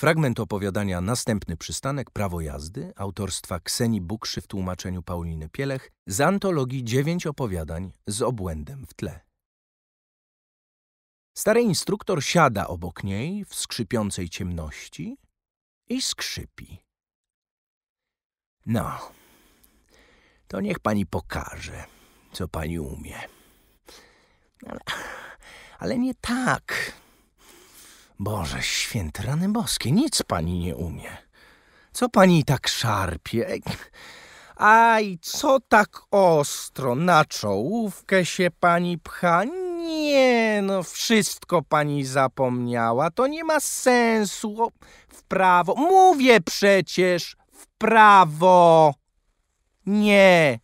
Fragment opowiadania Następny przystanek Prawo jazdy autorstwa Kseni Bukszy w tłumaczeniu Pauliny Pielech z antologii Dziewięć opowiadań z obłędem w tle. Stary instruktor siada obok niej w skrzypiącej ciemności i skrzypi. No, to niech pani pokaże, co pani umie. Ale, ale nie tak, Boże, święty rany boskie, nic pani nie umie. Co pani tak szarpie? Aj, co tak ostro na czołówkę się pani pcha? Nie, no wszystko pani zapomniała. To nie ma sensu. O, w prawo. Mówię przecież w prawo. Nie.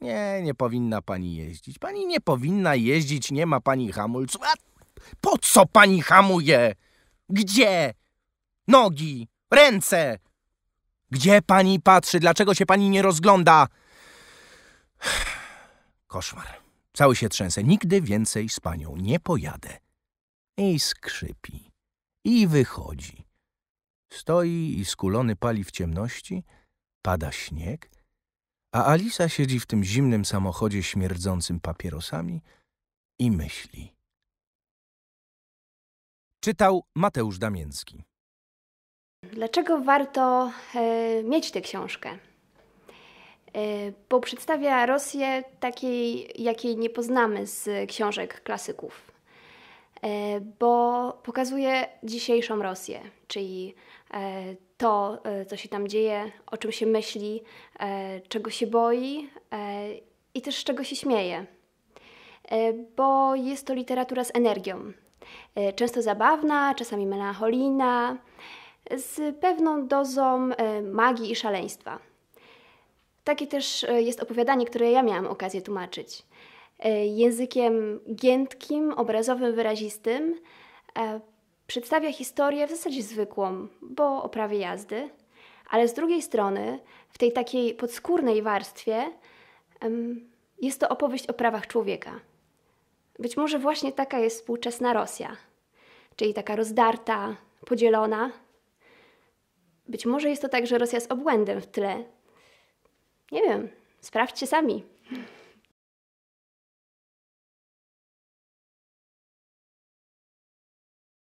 Nie, nie powinna pani jeździć. Pani nie powinna jeździć, nie ma pani hamulców. A po co pani hamuje? Gdzie? Nogi, ręce! Gdzie pani patrzy? Dlaczego się pani nie rozgląda? Koszmar. Cały się trzęsę. Nigdy więcej z panią nie pojadę. I skrzypi. I wychodzi. Stoi i skulony pali w ciemności. Pada śnieg. A Alisa siedzi w tym zimnym samochodzie śmierdzącym papierosami i myśli. Czytał Mateusz Damięcki. Dlaczego warto y, mieć tę książkę? E, bo przedstawia Rosję takiej, jakiej nie poznamy z książek klasyków. E, bo pokazuje dzisiejszą Rosję, czyli to, co się tam dzieje, o czym się myśli, czego się boi i też czego się śmieje. Bo jest to literatura z energią, E, często zabawna, czasami melancholijna, z pewną dozą e, magii i szaleństwa. Takie też e, jest opowiadanie, które ja miałam okazję tłumaczyć. Językiem giętkim, obrazowym, wyrazistym przedstawia historię w zasadzie zwykłą, bo o prawie jazdy, ale z drugiej strony, w tej takiej podskórnej warstwie, jest to opowieść o prawach człowieka. Być może właśnie taka jest współczesna Rosja, czyli taka rozdarta, podzielona. Być może jest to tak, że Rosja z obłędem w tle. Nie wiem, sprawdźcie sami.